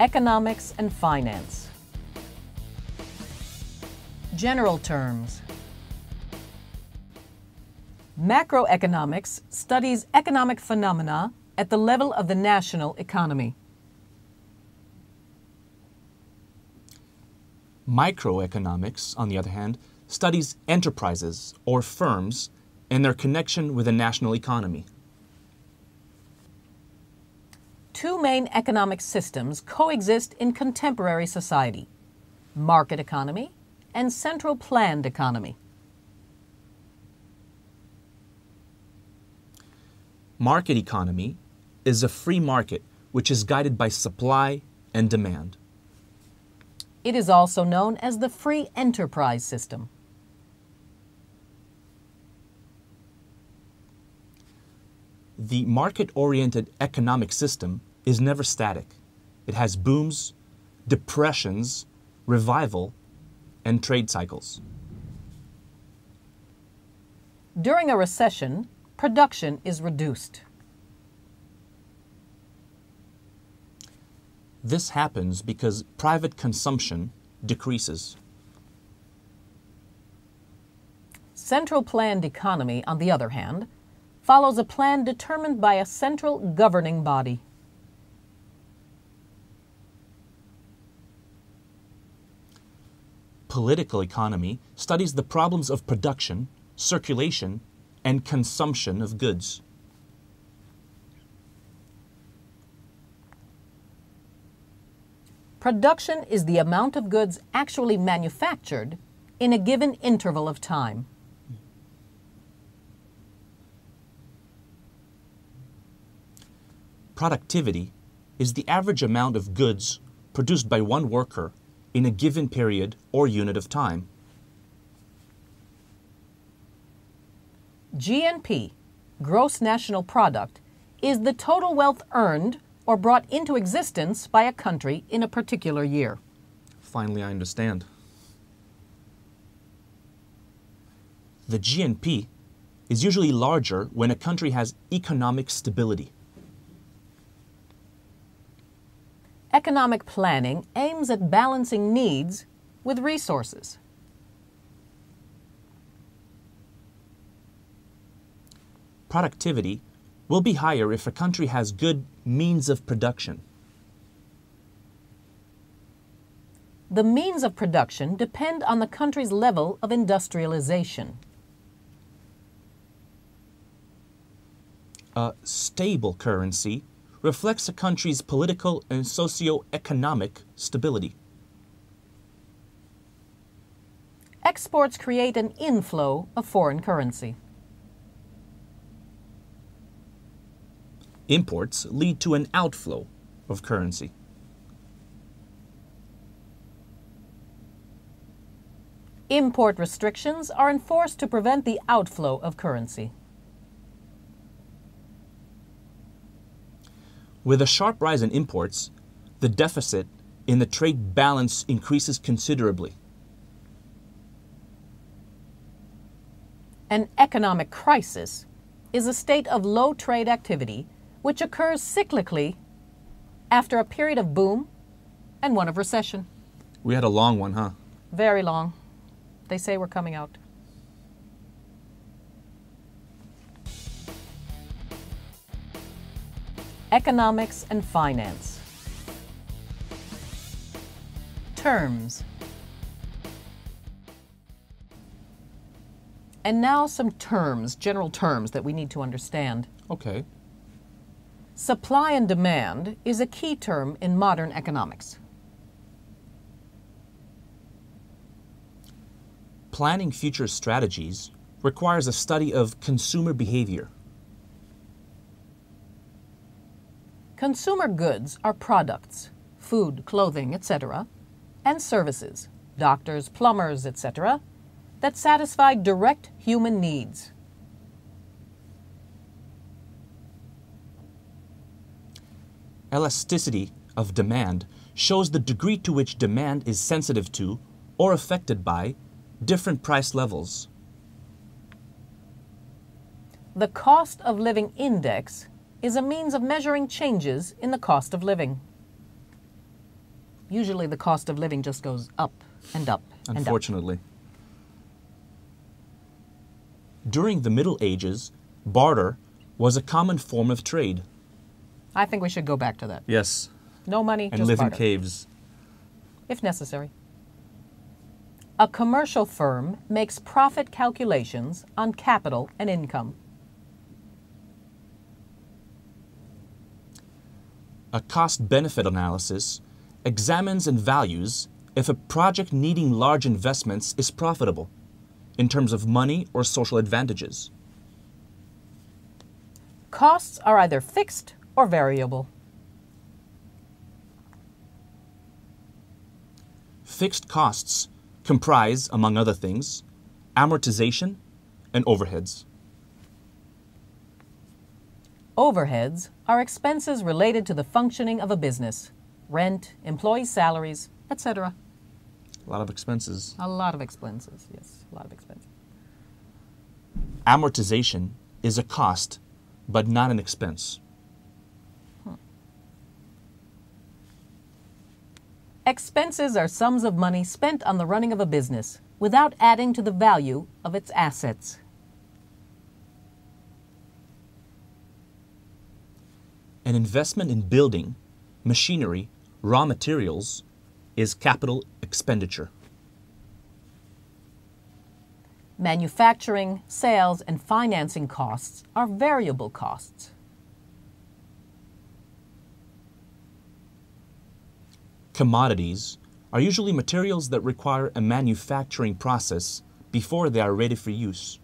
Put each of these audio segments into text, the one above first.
economics and finance. General terms. Macroeconomics studies economic phenomena at the level of the national economy. Microeconomics, on the other hand, studies enterprises or firms and their connection with the national economy two main economic systems coexist in contemporary society market economy and central planned economy. Market economy is a free market which is guided by supply and demand. It is also known as the free enterprise system. The market oriented economic system is never static. It has booms, depressions, revival, and trade cycles. During a recession, production is reduced. This happens because private consumption decreases. Central planned economy, on the other hand, follows a plan determined by a central governing body. political economy studies the problems of production, circulation, and consumption of goods. Production is the amount of goods actually manufactured in a given interval of time. Productivity is the average amount of goods produced by one worker in a given period or unit of time. GNP, gross national product, is the total wealth earned or brought into existence by a country in a particular year. Finally, I understand. The GNP is usually larger when a country has economic stability. economic planning aims at balancing needs with resources. Productivity will be higher if a country has good means of production. The means of production depend on the country's level of industrialization. A stable currency reflects a country's political and socio-economic stability. Exports create an inflow of foreign currency. Imports lead to an outflow of currency. Import restrictions are enforced to prevent the outflow of currency. With a sharp rise in imports, the deficit in the trade balance increases considerably. An economic crisis is a state of low trade activity which occurs cyclically after a period of boom and one of recession. We had a long one, huh? Very long. They say we're coming out. economics and finance. Terms. And now some terms, general terms that we need to understand. Okay. Supply and demand is a key term in modern economics. Planning future strategies requires a study of consumer behavior. Consumer goods are products, food, clothing, etc., and services, doctors, plumbers, etc., that satisfy direct human needs. Elasticity of demand shows the degree to which demand is sensitive to or affected by different price levels. The cost of living index is a means of measuring changes in the cost of living. Usually the cost of living just goes up and up. Unfortunately. And up. During the Middle Ages, barter was a common form of trade. I think we should go back to that. Yes. No money, and live barter. in caves. If necessary. A commercial firm makes profit calculations on capital and income. a cost benefit analysis examines and values if a project needing large investments is profitable in terms of money or social advantages. Costs are either fixed or variable. Fixed costs comprise, among other things, amortization and overheads. Overheads are expenses related to the functioning of a business rent, employee salaries, etc. A lot of expenses. A lot of expenses, yes, a lot of expenses. Amortization is a cost, but not an expense. Hmm. Expenses are sums of money spent on the running of a business without adding to the value of its assets. an investment in building, machinery, raw materials is capital expenditure. Manufacturing, sales, and financing costs are variable costs. Commodities are usually materials that require a manufacturing process before they are ready for use.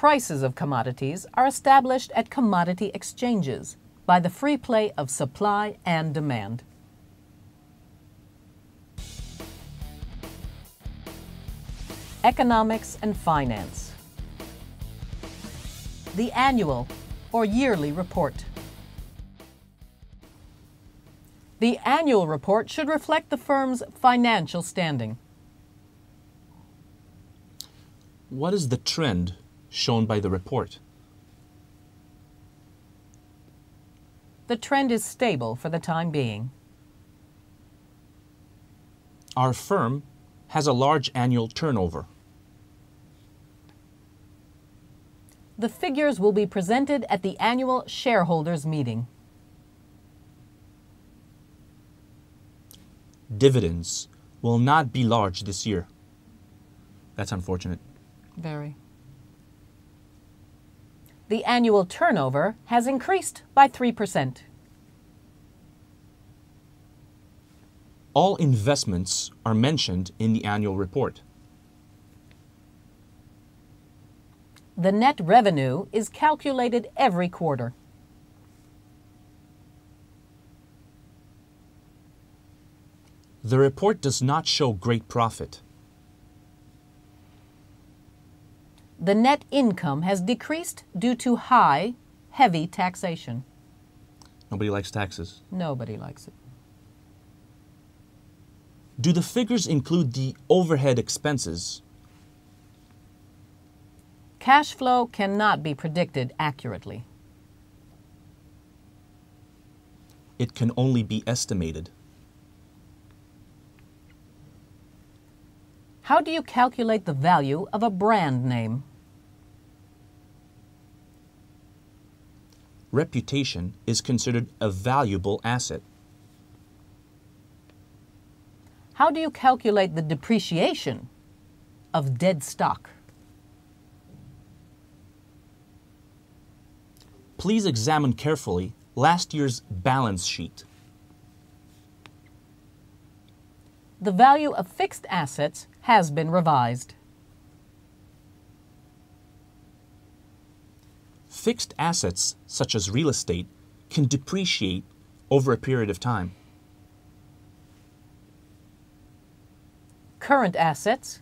Prices of commodities are established at commodity exchanges by the free play of supply and demand. Economics and Finance The Annual or Yearly Report The annual report should reflect the firm's financial standing. What is the trend shown by the report. The trend is stable for the time being. Our firm has a large annual turnover. The figures will be presented at the annual shareholders meeting. Dividends will not be large this year. That's unfortunate. Very the annual turnover has increased by 3%. All investments are mentioned in the annual report. The net revenue is calculated every quarter. The report does not show great profit. the net income has decreased due to high, heavy taxation. Nobody likes taxes. Nobody likes it. Do the figures include the overhead expenses? Cash flow cannot be predicted accurately. It can only be estimated. How do you calculate the value of a brand name? reputation is considered a valuable asset. How do you calculate the depreciation of dead stock? Please examine carefully last year's balance sheet. The value of fixed assets has been revised. fixed assets, such as real estate, can depreciate over a period of time. Current assets,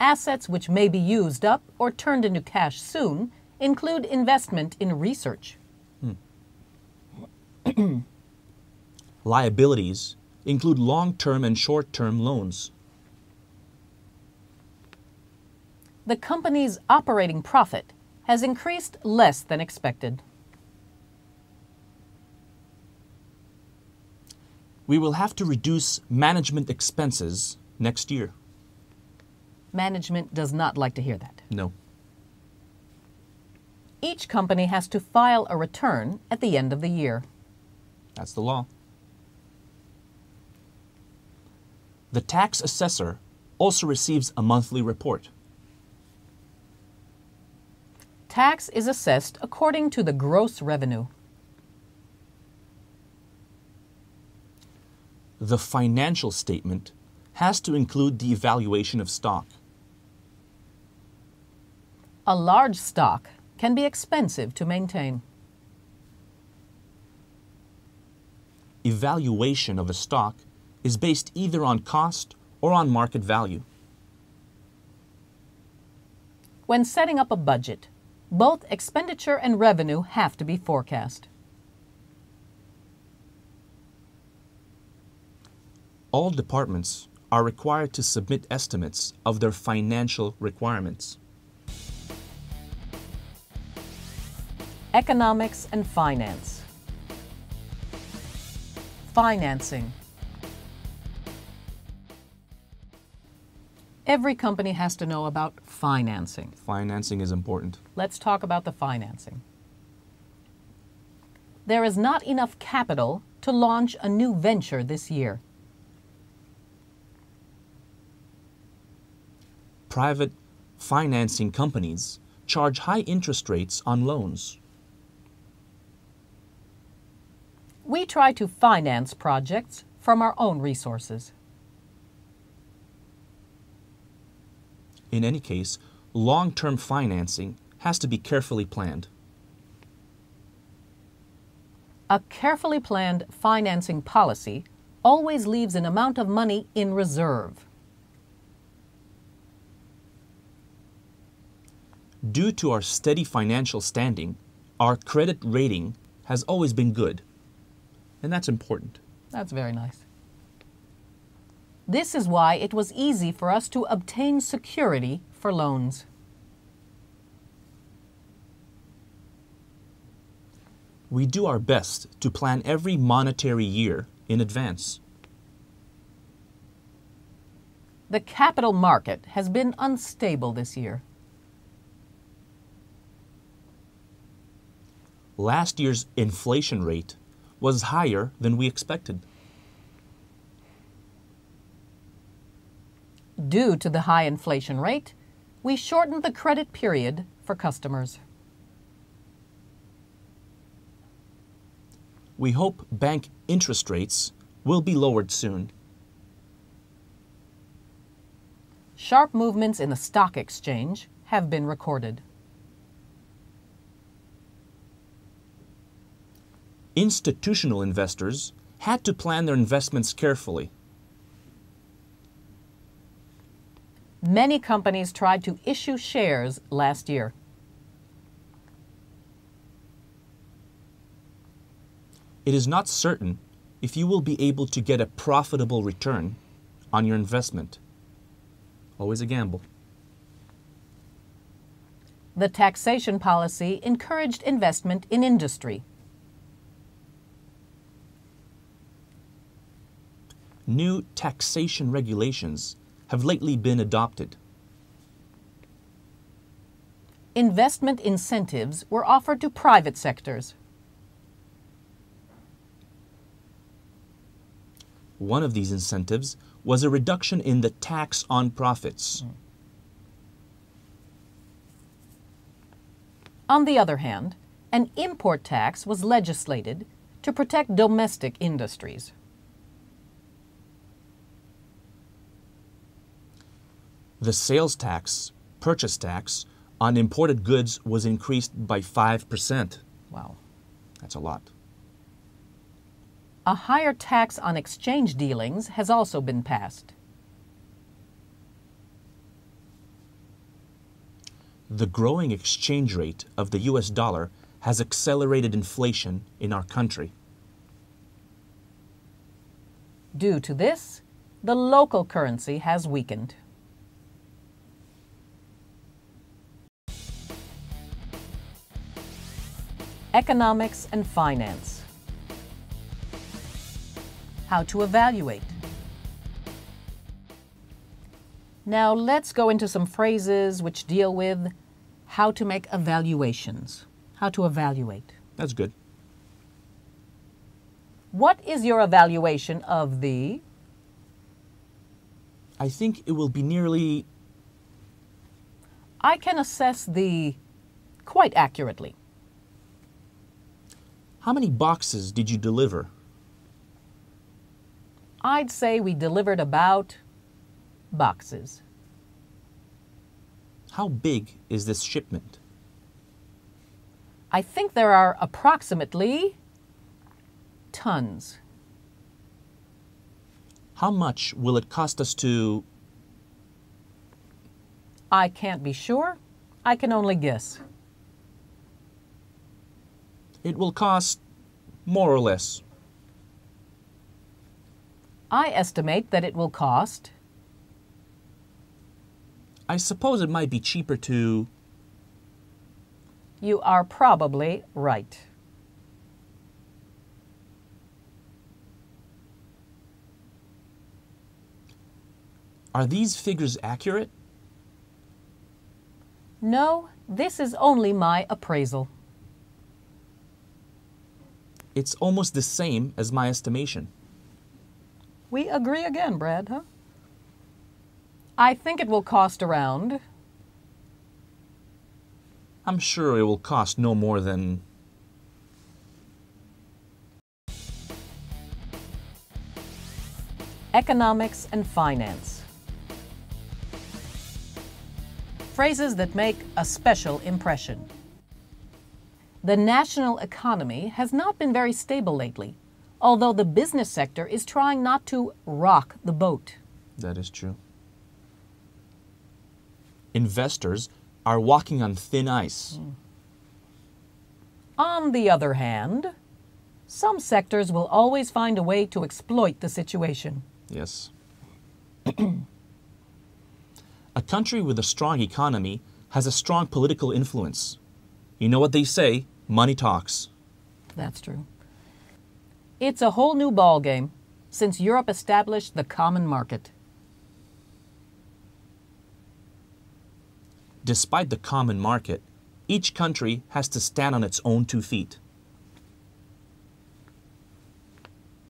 assets which may be used up or turned into cash soon, include investment in research. Hmm. Liabilities include long term and short term loans. The company's operating profit has increased less than expected. We will have to reduce management expenses next year. Management does not like to hear that. No. Each company has to file a return at the end of the year. That's the law. The tax assessor also receives a monthly report. Tax is assessed according to the gross revenue. The financial statement has to include the evaluation of stock. A large stock can be expensive to maintain. Evaluation of a stock is based either on cost or on market value. When setting up a budget, both expenditure and revenue have to be forecast. All departments are required to submit estimates of their financial requirements. Economics and Finance Financing every company has to know about financing. Financing is important. Let's talk about the financing. There is not enough capital to launch a new venture this year. Private financing companies charge high interest rates on loans. We try to finance projects from our own resources. In any case, long term financing has to be carefully planned. A carefully planned financing policy always leaves an amount of money in reserve. Due to our steady financial standing, our credit rating has always been good. And that's important. That's very nice. This is why it was easy for us to obtain security for loans. We do our best to plan every monetary year in advance. The capital market has been unstable this year. Last year's inflation rate was higher than we expected. due to the high inflation rate, we shortened the credit period for customers. We hope bank interest rates will be lowered soon. Sharp movements in the stock exchange have been recorded. Institutional investors had to plan their investments carefully. Many companies tried to issue shares last year. It is not certain if you will be able to get a profitable return on your investment. Always a gamble. The taxation policy encouraged investment in industry. New taxation regulations have lately been adopted. Investment incentives were offered to private sectors. One of these incentives was a reduction in the tax on profits. On the other hand, an import tax was legislated to protect domestic industries. The sales tax, purchase tax, on imported goods was increased by 5%. Wow. That's a lot. A higher tax on exchange dealings has also been passed. The growing exchange rate of the US dollar has accelerated inflation in our country. Due to this, the local currency has weakened. economics and finance, how to evaluate. Now let's go into some phrases which deal with how to make evaluations, how to evaluate. That's good. What is your evaluation of the? I think it will be nearly. I can assess the quite accurately. How many boxes did you deliver? I'd say we delivered about boxes. How big is this shipment? I think there are approximately tons. How much will it cost us to? I can't be sure. I can only guess it will cost more or less. I estimate that it will cost. I suppose it might be cheaper to. You are probably right. Are these figures accurate? No, this is only my appraisal it's almost the same as my estimation. We agree again, Brad, huh? I think it will cost around. I'm sure it will cost no more than. Economics and finance. Phrases that make a special impression. The national economy has not been very stable lately, although the business sector is trying not to rock the boat. That is true. Investors are walking on thin ice. Hmm. On the other hand, some sectors will always find a way to exploit the situation. Yes. a country with a strong economy has a strong political influence. You know what they say money talks. That's true. It's a whole new ballgame since Europe established the common market. Despite the common market, each country has to stand on its own two feet.